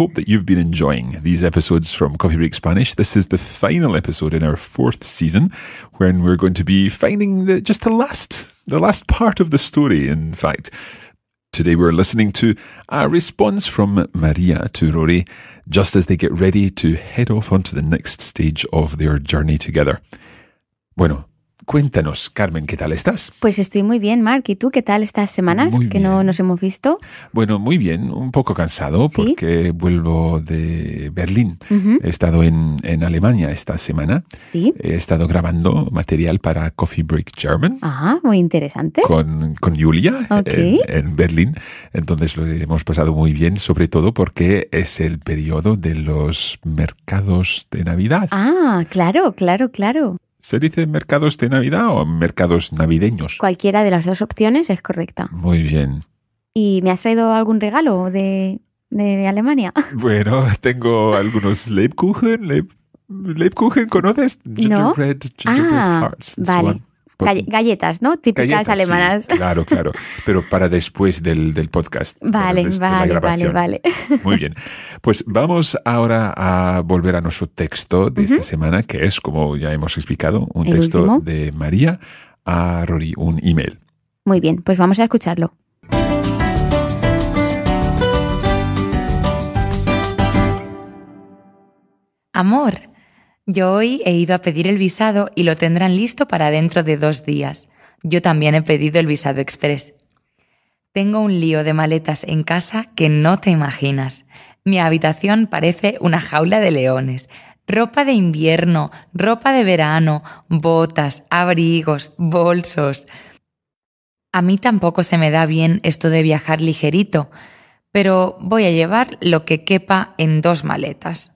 hope that you've been enjoying these episodes from Coffee Break Spanish. This is the final episode in our fourth season, when we're going to be finding the, just the last, the last part of the story. In fact, Today we're listening to a response from Maria to Rory just as they get ready to head off onto the next stage of their journey together. Bueno, Cuéntanos, Carmen, ¿qué tal estás? Pues estoy muy bien, Mark. ¿Y tú qué tal estas semanas que no nos hemos visto? Bueno, muy bien, un poco cansado porque vuelvo de Berlín. He estado en, Alemania esta semana. Sí. He estado grabando material para Coffee Break German. Ah, muy interesante. Con, Julia en, Berlín. Entonces lo hemos pasado muy bien, sobre todo porque es el periodo de los mercados de Navidad. Ah, claro, claro, claro. ¿Se dice mercados de Navidad o mercados navideños? Cualquiera de las dos opciones es correcta. Muy bien. ¿Y me has traído algún regalo de, Alemania? Bueno, tengo algunos Lebkuchen. ¿Leibkuchen conoces? Ah, vale galletas, ¿no? Típicas alemanas. claro, claro. Pero para después del, podcast. Vale, vale, vale, vale. Muy bien. Pues vamos ahora a volver a nuestro texto de esta semana, que es, como ya hemos explicado, un texto de María a Rory, un email. Muy bien, pues vamos a escucharlo. Amor. Yo hoy he ido a pedir el visado y lo tendrán listo para dentro de dos días. Yo también he pedido el visado express. Tengo un lío de maletas en casa que no te imaginas. Mi habitación parece una jaula de leones. Ropa de invierno, ropa de verano, botas, abrigos, bolsos. A mí tampoco se me da bien esto de viajar ligerito, pero voy a llevar lo que quepa en dos maletas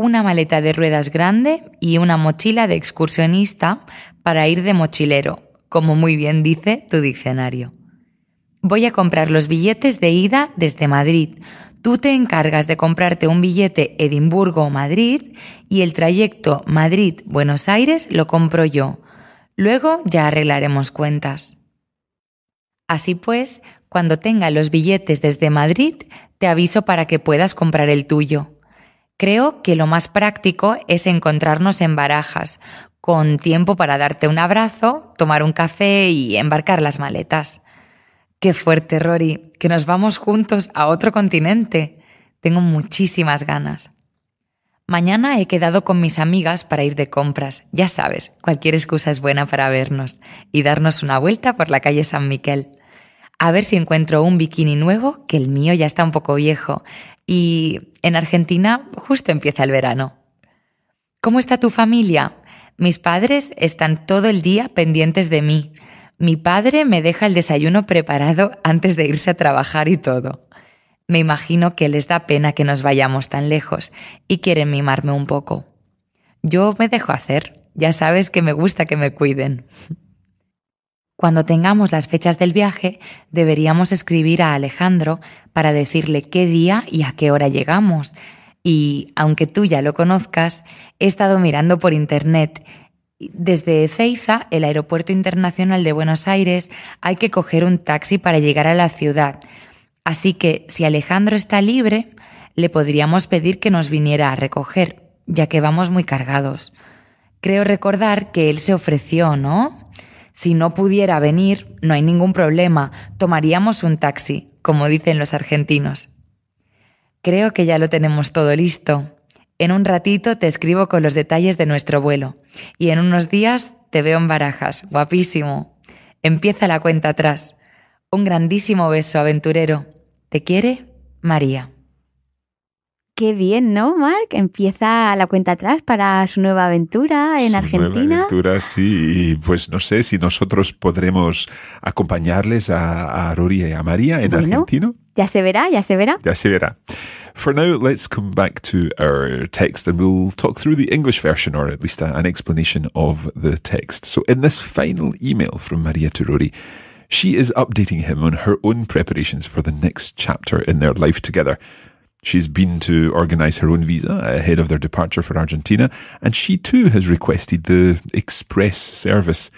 una maleta de ruedas grande y una mochila de excursionista para ir de mochilero, como muy bien dice tu diccionario. Voy a comprar los billetes de ida desde Madrid. Tú te encargas de comprarte un billete Edimburgo-Madrid y el trayecto Madrid-Buenos Aires lo compro yo. Luego ya arreglaremos cuentas. Así pues, cuando tenga los billetes desde Madrid, te aviso para que puedas comprar el tuyo. Creo que lo más práctico es encontrarnos en barajas, con tiempo para darte un abrazo, tomar un café y embarcar las maletas. Qué fuerte, Rory, que nos vamos juntos a otro continente. Tengo muchísimas ganas. Mañana he quedado con mis amigas para ir de compras. Ya sabes, cualquier excusa es buena para vernos y darnos una vuelta por la calle San Miquel. A ver si encuentro un bikini nuevo, que el mío ya está un poco viejo, y en Argentina justo empieza el verano. ¿Cómo está tu familia? Mis padres están todo el día pendientes de mí. Mi padre me deja el desayuno preparado antes de irse a trabajar y todo. Me imagino que les da pena que nos vayamos tan lejos y quieren mimarme un poco. Yo me dejo hacer, ya sabes que me gusta que me cuiden. Cuando tengamos las fechas del viaje, deberíamos escribir a Alejandro para decirle qué día y a qué hora llegamos. Y aunque tú ya lo conozcas, he estado mirando por internet desde Ceiza, el Aeropuerto Internacional de Buenos Aires, hay que coger un taxi para llegar a la ciudad. Así que si Alejandro está libre, le podríamos pedir que nos viniera a recoger, ya que vamos muy cargados. Creo recordar que él se ofreció, ¿no? Si no pudiera venir, no hay ningún problema, tomaríamos un taxi, como dicen los argentinos. Creo que ya lo tenemos todo listo. En un ratito te escribo con los detalles de nuestro vuelo y en unos días te veo en barajas, guapísimo. Empieza la cuenta atrás. Un grandísimo beso, aventurero. ¿Te quiere? María. Qué bien, ¿no, Mark? Empieza la cuenta atrás para su nueva aventura en su Argentina. Nueva aventura, sí. pues no sé si nosotros podremos acompañarles a, a Rory y a María en bueno, argentino. Ya se verá, ya se verá. Ya se verá. For now, let's come back to our text and we'll talk through the English version or at least an explanation of the text. So, in this final email from María to Rory, she is updating him on her own preparations for the next chapter in their life together. She's been to organise her own visa ahead uh, of their departure for Argentina, and she too has requested the express service.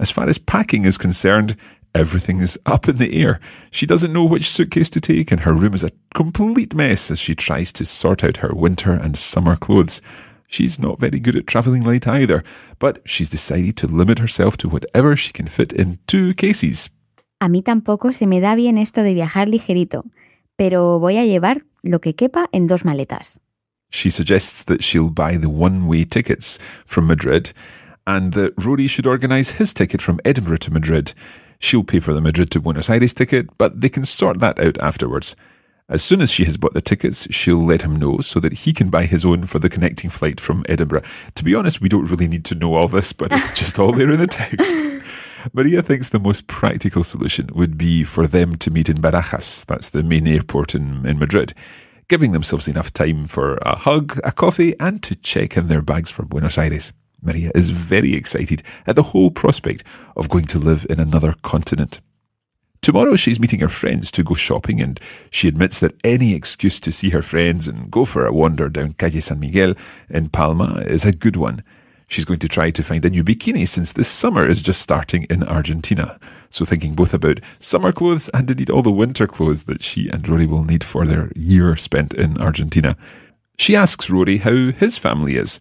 As far as packing is concerned, everything is up in the air. She doesn't know which suitcase to take, and her room is a complete mess as she tries to sort out her winter and summer clothes. She's not very good at travelling light either, but she's decided to limit herself to whatever she can fit in two cases. A mí tampoco se me da bien esto de viajar ligerito pero voy a llevar lo que quepa en dos maletas. She suggests that she'll buy the one-way tickets from Madrid and that Rory should organise his ticket from Edinburgh to Madrid. She'll pay for the Madrid to Buenos Aires ticket, but they can sort that out afterwards. As soon as she has bought the tickets, she'll let him know so that he can buy his own for the connecting flight from Edinburgh. To be honest, we don't really need to know all this, but it's just all there in the text. Maria thinks the most practical solution would be for them to meet in Barajas, that's the main airport in, in Madrid, giving themselves enough time for a hug, a coffee, and to check in their bags for Buenos Aires. Maria is very excited at the whole prospect of going to live in another continent. Tomorrow, she's meeting her friends to go shopping, and she admits that any excuse to see her friends and go for a wander down Calle San Miguel in Palma is a good one. She's going to try to find a new bikini since this summer is just starting in Argentina. So, thinking both about summer clothes and indeed all the winter clothes that she and Rory will need for their year spent in Argentina. She asks Rory how his family is.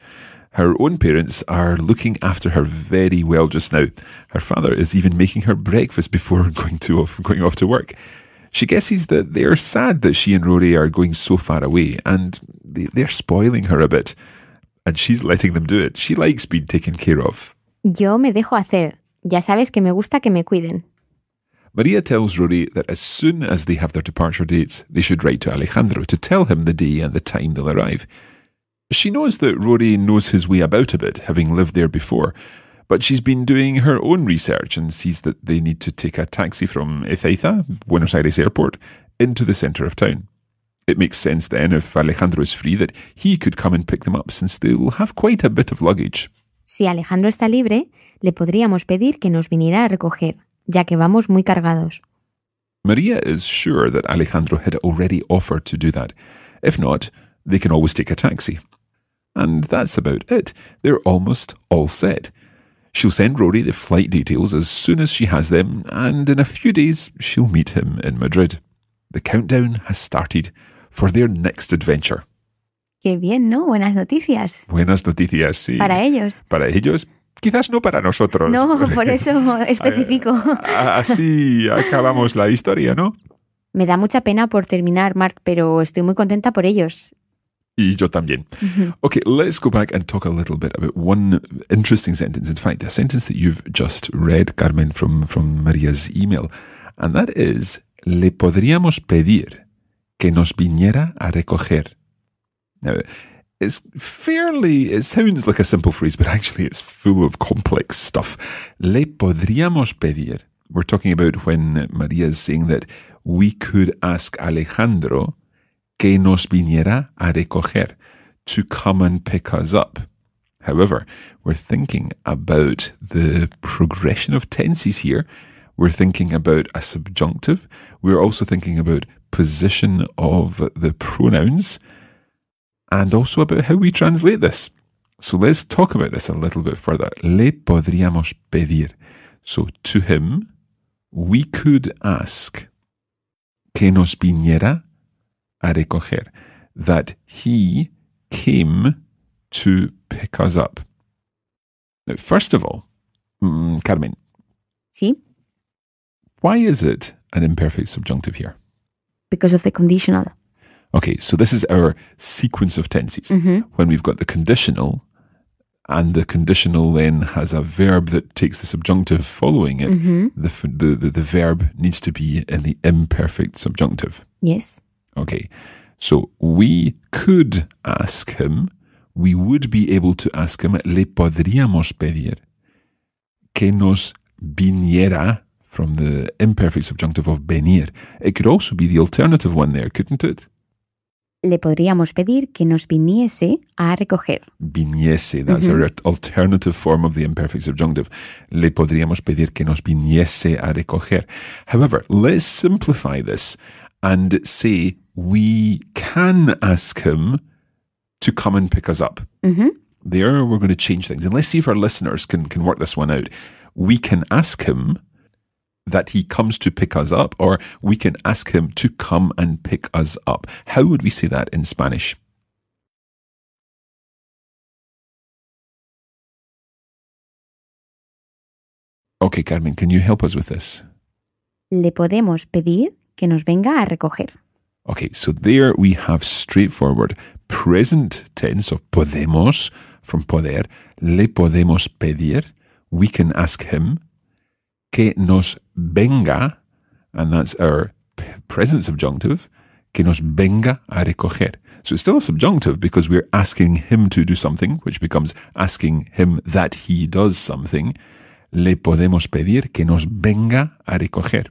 Her own parents are looking after her very well just now. Her father is even making her breakfast before going, to off, going off to work. She guesses that they're sad that she and Rory are going so far away, and they're spoiling her a bit and she's letting them do it. She likes being taken care of. Yo me dejo hacer. Ya sabes que me gusta que me cuiden. Maria tells Rory that as soon as they have their departure dates, they should write to Alejandro to tell him the day and the time they'll arrive. She knows that Rory knows his way about a bit, having lived there before, but she's been doing her own research and sees that they need to take a taxi from Ezeiza, Buenos Aires airport, into the centre of town it makes sense then, if Alejandro is free, that he could come and pick them up since they'll have quite a bit of luggage. Si Alejandro está libre, le podríamos pedir que nos viniera a recoger, ya que vamos muy cargados. Maria is sure that Alejandro had already offered to do that. If not, they can always take a taxi. And that's about it. They're almost all set. She'll send Rory the flight details as soon as she has them, and in a few days she'll meet him in Madrid. The countdown has started for their next adventure. Qué bien, ¿no? Buenas noticias. Buenas noticias, sí. Para ellos. Para ellos, quizás no para nosotros. No, por eso especifico. Así ah, ah, acabamos la historia, ¿no? Me da mucha pena por terminar, Mark, pero estoy muy contenta por ellos. Y yo también. Okay, let's go back and talk a little bit about one interesting sentence. In fact, a sentence that you've just read, Carmen, from, from Maria's email. And that is, le podríamos pedir que nos viniera a recoger. Now, it's fairly, it sounds like a simple phrase, but actually it's full of complex stuff. Le podríamos pedir. We're talking about when Maria is saying that we could ask Alejandro que nos viniera a recoger, to come and pick us up. However, we're thinking about the progression of tenses here. We're thinking about a subjunctive. We're also thinking about position of the pronouns and also about how we translate this. So let's talk about this a little bit further. Le podríamos pedir. So to him, we could ask que nos viniera a recoger, that he came to pick us up. Now, first of all, mm, Carmen. Sí? Why is it an imperfect subjunctive here? because of the conditional. Okay, so this is our sequence of tenses. Mm-hmm. When we've got the conditional, and the conditional then has a verb that takes the subjunctive following it, mm-hmm. the, the, the, the verb needs to be in the imperfect subjunctive. Yes. Okay, so we could ask him, we would be able to ask him, le podríamos pedir que nos viniera from the imperfect subjunctive of venir. It could also be the alternative one there, couldn't it? Le podríamos pedir que nos viniese a recoger. Viniese, that's mm -hmm. an alternative form of the imperfect subjunctive. Le podríamos pedir que nos viniese a recoger. However, let's simplify this and say we can ask him to come and pick us up. Mm -hmm. There, we're going to change things. And let's see if our listeners can, can work this one out. We can ask him that he comes to pick us up, or we can ask him to come and pick us up. How would we say that in Spanish? Okay, Carmen, can you help us with this? Le podemos pedir que nos venga a recoger. Okay, so there we have straightforward present tense of podemos from poder. Le podemos pedir. We can ask him que nos venga, and that's our present subjunctive, que nos venga a recoger. So it's still a subjunctive because we're asking him to do something, which becomes asking him that he does something. Le podemos pedir que nos venga a recoger.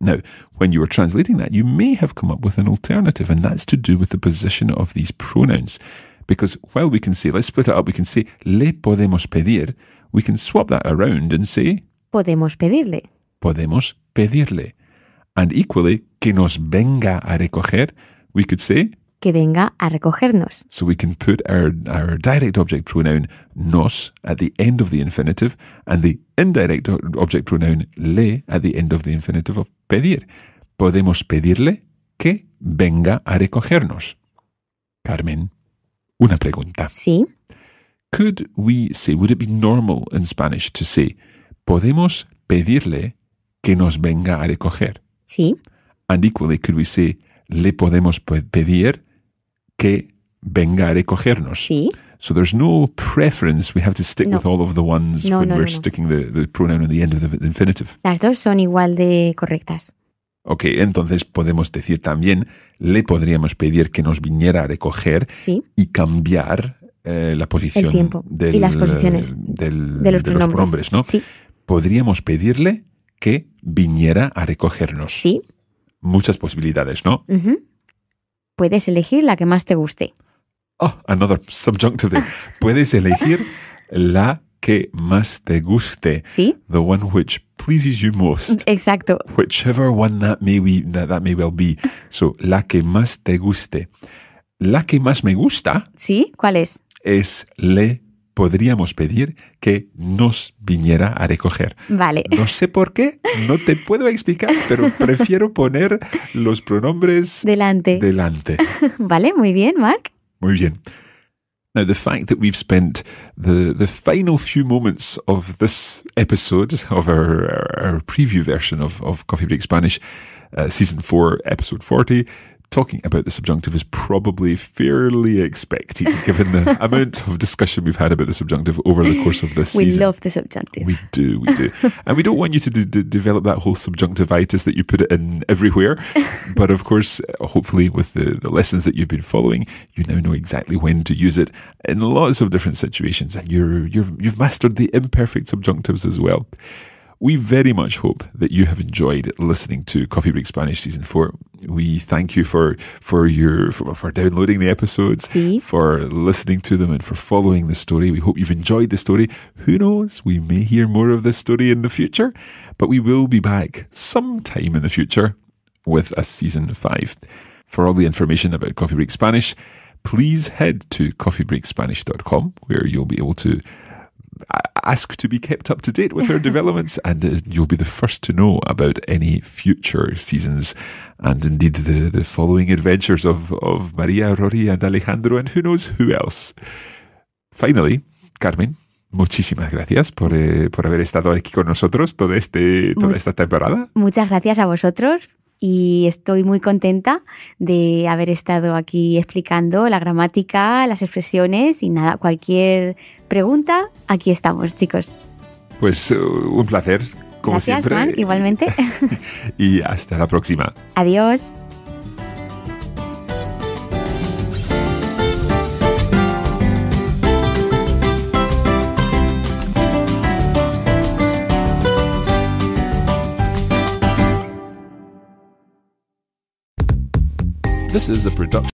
Now, when you were translating that, you may have come up with an alternative, and that's to do with the position of these pronouns. Because while we can say, let's split it up, we can say, le podemos pedir, we can swap that around and say, podemos pedirle. Podemos pedirle. And equally, que nos venga a recoger, we could say que venga a recogernos. So we can put our, our direct object pronoun nos at the end of the infinitive and the indirect object pronoun le at the end of the infinitive of pedir. Podemos pedirle que venga a recogernos. Carmen, una pregunta. Sí. Could we say, would it be normal in Spanish to say, podemos pedirle que nos venga a recoger. Sí. And equally could we say, le podemos pedir que venga a recogernos. Sí. So there's no preference. We have to stick with all of the ones when we're sticking the, the, pronoun at the end of the infinitive. Las dos son igual de correctas. Ok, entonces podemos decir también, le podríamos pedir que nos viniera a recoger sí. y cambiar eh, la posición del, y las posiciones de los pronombres, ¿no? Sí podríamos pedirle que viniera a recogernos. Sí. Muchas posibilidades, ¿no? Puedes elegir la que más te guste. Oh, another subjunctive. Puedes elegir la que más te guste. Sí. The one which pleases you most. Exacto. Whichever one that may, that may well be. So, la que más te guste. La que más me gusta. Sí, ¿cuál es? Es le podríamos pedir que nos viniera a recoger. Vale. No sé por qué, no te puedo explicar, pero prefiero poner los pronombres delante. Delante. Vale, muy bien, Mark. Muy bien. Now, the fact that we've spent the, the final few moments of this episode, of our, our preview version of, of Coffee Break Spanish, uh, Season 4, Episode 40, talking about the subjunctive is probably fairly expected given the amount of discussion we've had about the subjunctive over the course of this we season. We love the subjunctive. We do, we do. and we don't want you to d- d- develop that whole subjunctivitis that you put it in everywhere. But of course, hopefully, with the, the lessons that you've been following, you now know exactly when to use it in lots of different situations. And you're, you're, you've mastered the imperfect subjunctives as well. We very much hope that you have enjoyed listening to Coffee Break Spanish Season 4. We thank you for, for your, for, for downloading the episodes, for listening to them and for following the story. We hope you've enjoyed the story. Who knows? We may hear more of this story in the future, but we will be back sometime in the future with a season five. For all the information about Coffee Break Spanish, please head to coffeebreakspanish.com where you'll be able to uh, ask to be kept up to date with our developments, and uh, you'll be the first to know about any future seasons and indeed the, the following adventures of, of Maria, Rory, and Alejandro, and who knows who else. Finally, Carmen. Muchísimas gracias por, eh, por haber estado aquí con nosotros toda, este, toda esta temporada. Muchas gracias a vosotros y estoy muy contenta de haber estado aquí explicando la gramática, las expresiones y nada, cualquier pregunta, aquí estamos, chicos. Pues eh, un placer, como siempre. igualmente. y hasta la próxima. Adiós. This is a production.